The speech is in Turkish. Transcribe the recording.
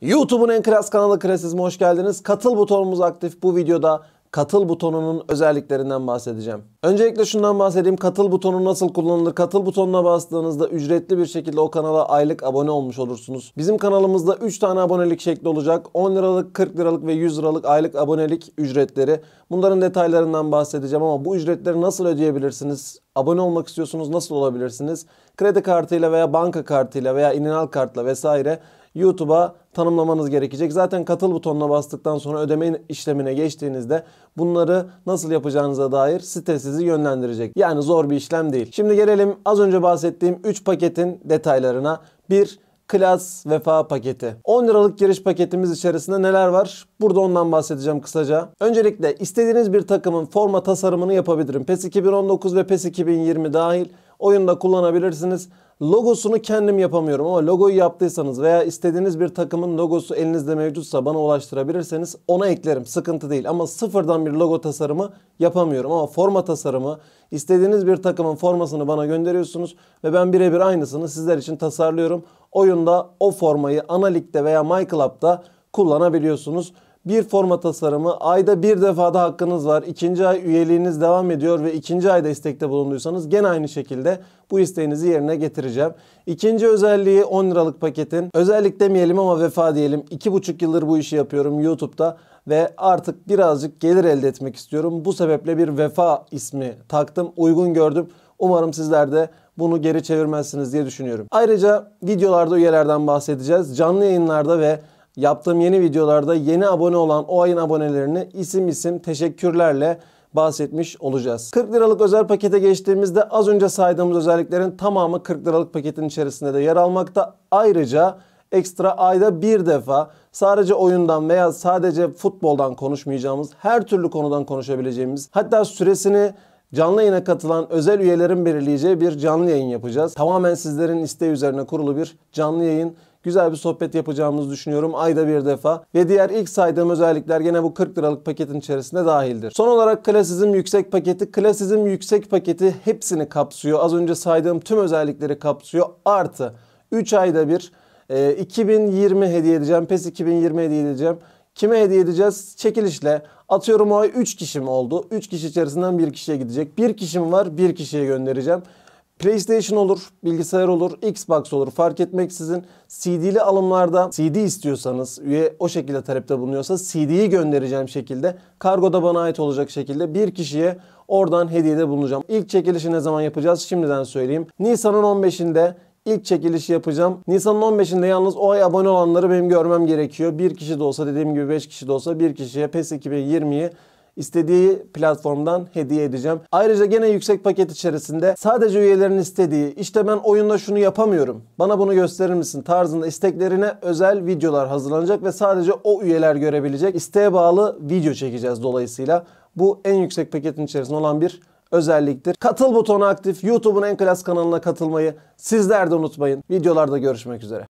YouTube'un en klas kanalı Klasizm'e hoş geldiniz. Katıl butonumuz aktif. Bu videoda katıl butonunun özelliklerinden bahsedeceğim. Öncelikle şundan bahsedeyim. Katıl butonu nasıl kullanılır? Katıl butonuna bastığınızda ücretli bir şekilde o kanala aylık abone olmuş olursunuz. Bizim kanalımızda 3 tane abonelik şekli olacak. 10 liralık, 40 liralık ve 100 liralık aylık abonelik ücretleri. Bunların detaylarından bahsedeceğim ama bu ücretleri nasıl ödeyebilirsiniz? Abone olmak istiyorsunuz nasıl olabilirsiniz? Kredi kartıyla veya banka kartıyla veya ininal kartla vesaire YouTube'a tanımlamanız gerekecek. Zaten katıl butonuna bastıktan sonra ödeme işlemine geçtiğinizde bunları nasıl yapacağınıza dair site sizi yönlendirecek. Yani zor bir işlem değil. Şimdi gelelim az önce bahsettiğim 3 paketin detaylarına. 1. Klas Vefa paketi. 10 liralık giriş paketimiz içerisinde neler var? Burada ondan bahsedeceğim kısaca. Öncelikle istediğiniz bir takımın forma tasarımını yapabilirim. PES 2019 ve PES 2020 dahil oyunda kullanabilirsiniz. Logosunu kendim yapamıyorum ama logoyu yaptıysanız veya istediğiniz bir takımın logosu elinizde mevcutsa bana ulaştırabilirseniz ona eklerim. Sıkıntı değil ama sıfırdan bir logo tasarımı yapamıyorum ama forma tasarımı istediğiniz bir takımın formasını bana gönderiyorsunuz ve ben birebir aynısını sizler için tasarlıyorum. Oyunda o formayı analikte veya MyClub'da kullanabiliyorsunuz bir forma tasarımı ayda bir defada hakkınız var. İkinci ay üyeliğiniz devam ediyor ve ikinci ayda istekte bulunduysanız gene aynı şekilde bu isteğinizi yerine getireceğim. İkinci özelliği 10 liralık paketin. Özellik demeyelim ama vefa diyelim. 2,5 yıldır bu işi yapıyorum YouTube'da ve artık birazcık gelir elde etmek istiyorum. Bu sebeple bir vefa ismi taktım. Uygun gördüm. Umarım sizler de bunu geri çevirmezsiniz diye düşünüyorum. Ayrıca videolarda üyelerden bahsedeceğiz. Canlı yayınlarda ve Yaptığım yeni videolarda yeni abone olan o ayın abonelerini isim isim teşekkürlerle bahsetmiş olacağız. 40 liralık özel pakete geçtiğimizde az önce saydığımız özelliklerin tamamı 40 liralık paketin içerisinde de yer almakta. Ayrıca ekstra ayda bir defa sadece oyundan veya sadece futboldan konuşmayacağımız her türlü konudan konuşabileceğimiz hatta süresini Canlı yayına katılan özel üyelerin belirleyeceği bir canlı yayın yapacağız. Tamamen sizlerin isteği üzerine kurulu bir canlı yayın güzel bir sohbet yapacağımızı düşünüyorum ayda bir defa. Ve diğer ilk saydığım özellikler gene bu 40 liralık paketin içerisinde dahildir. Son olarak klasizm yüksek paketi. Klasizm yüksek paketi hepsini kapsıyor. Az önce saydığım tüm özellikleri kapsıyor. Artı 3 ayda bir e, 2020 hediye edeceğim. PES 2020 hediye edeceğim. Kime hediye edeceğiz? Çekilişle. Atıyorum o ay 3 kişim oldu? 3 kişi içerisinden 1 kişiye gidecek. 1 kişim var 1 kişiye göndereceğim. PlayStation olur, bilgisayar olur, Xbox olur fark etmeksizin CD'li alımlarda CD istiyorsanız, üye o şekilde talepte bulunuyorsa CD'yi göndereceğim şekilde kargoda bana ait olacak şekilde bir kişiye oradan hediyede bulunacağım. İlk çekilişi ne zaman yapacağız şimdiden söyleyeyim. Nisan'ın 15'inde ilk çekilişi yapacağım. Nisan'ın 15'inde yalnız o ay abone olanları benim görmem gerekiyor. Bir kişi de olsa dediğim gibi 5 kişi de olsa bir kişiye PES 2020'yi istediği platformdan hediye edeceğim. Ayrıca gene yüksek paket içerisinde sadece üyelerin istediği işte ben oyunda şunu yapamıyorum bana bunu gösterir misin tarzında isteklerine özel videolar hazırlanacak ve sadece o üyeler görebilecek. isteğe bağlı video çekeceğiz dolayısıyla. Bu en yüksek paketin içerisinde olan bir özelliktir. Katıl butonu aktif. YouTube'un en klas kanalına katılmayı sizler de unutmayın. Videolarda görüşmek üzere.